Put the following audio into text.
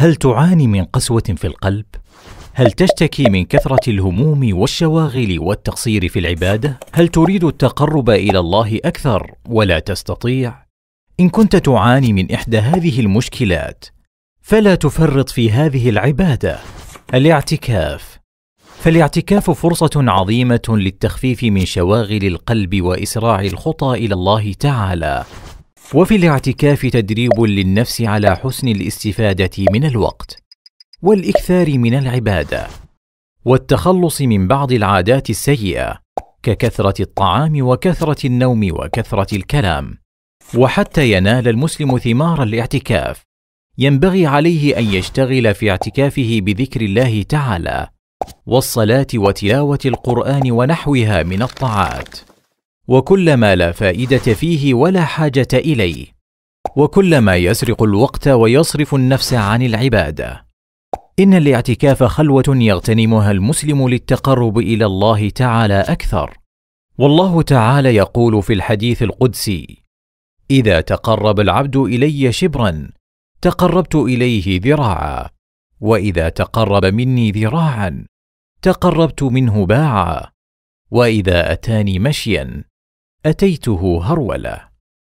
هل تعاني من قسوة في القلب؟ هل تشتكي من كثرة الهموم والشواغل والتقصير في العبادة؟ هل تريد التقرب إلى الله أكثر ولا تستطيع؟ إن كنت تعاني من إحدى هذه المشكلات، فلا تفرط في هذه العبادة، الاعتكاف. فالاعتكاف فرصة عظيمة للتخفيف من شواغل القلب وإسراع الخطى إلى الله تعالى، وفي الاعتكاف تدريب للنفس على حسن الاستفادة من الوقت والإكثار من العبادة والتخلص من بعض العادات السيئة ككثرة الطعام وكثرة النوم وكثرة الكلام وحتى ينال المسلم ثمار الاعتكاف ينبغي عليه أن يشتغل في اعتكافه بذكر الله تعالى والصلاة وتلاوة القرآن ونحوها من الطاعات وكل ما لا فائدة فيه ولا حاجة إليه، وكل ما يسرق الوقت ويصرف النفس عن العبادة. إن الاعتكاف خلوة يغتنمها المسلم للتقرب إلى الله تعالى أكثر. والله تعالى يقول في الحديث القدسي: إذا تقرب العبد إلي شبرا تقربت إليه ذراعا، وإذا تقرب مني ذراعا تقربت منه باعا، واذا اتاني مشيا أتيته هرولة